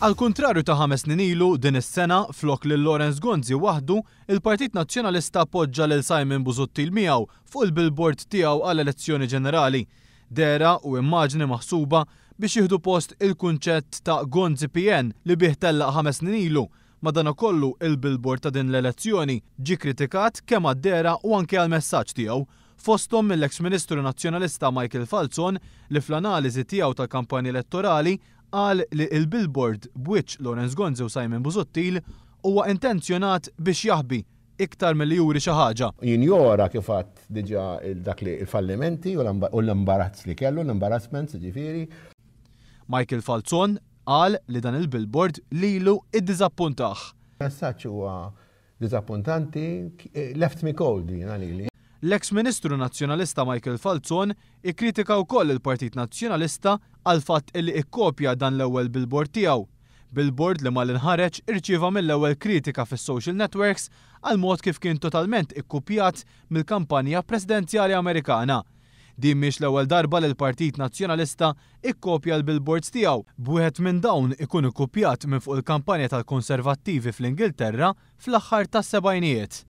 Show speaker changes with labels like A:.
A: Al kontrarju ta' ħames ninilu ilu din is-sena flok lil Lorenz Gonzi waħdu, il-Partit Nazzjonalista poġġa lil Simon Busuttil miegħu fuq il-billboard tiegħu għal elezzjoni ġenerali. Dera u immaġni maħsuba biex jieħdu post il-kunċett ta' Gonzi PN li bih tellaq ħames ninilu. ilu. Madanakollu il-billboard ta' din l-elezzjoni ġi kritikat kemm għad-dera u anke għal messaġġ tiegħu fostom mill-ex-ministru nazjonalista Michael Falzon li fl-analiżi tiegħu tal-kampanja elettorali qal li il-billboard b'wiċċ Lorenz Gonze u Simon Buzottil huwa intenzjonat biex jaħbi iktar mill-li juri xi ħaġa. Jinjora kif kifat
B: diġà dak li il-fallimenti u l-imbarazz li kellu, l-imbarazzment ġifieri.
A: Michael Falzon qal li dan il-billboard lilu id-diżappuntaħ. Messaġġ huwa diżappuntanti left me cold jiena lili. L-eks ministru nazzjonalista Michael Falzon ikkritika wkoll il-Partit Nazzjonalista għal fatt illi ikkopja dan l-ewwel billboard tiegħu. Billboard li mal-inħareġ irċieva mill-ewwel kritika fis-social networks għal mod kif kien totalment ikkupjat mill-kampanja presidenzjali Amerikana. Din miex l-ewwel darba l partit Nazzjonalista ikkopja l-billboards tiegħu. Buħet minn dawn ikun ikkupjat minn fuq il-kampanja tal-Konservattivi fl-Ingilterra fl-aħħar tas-sebajnijiet.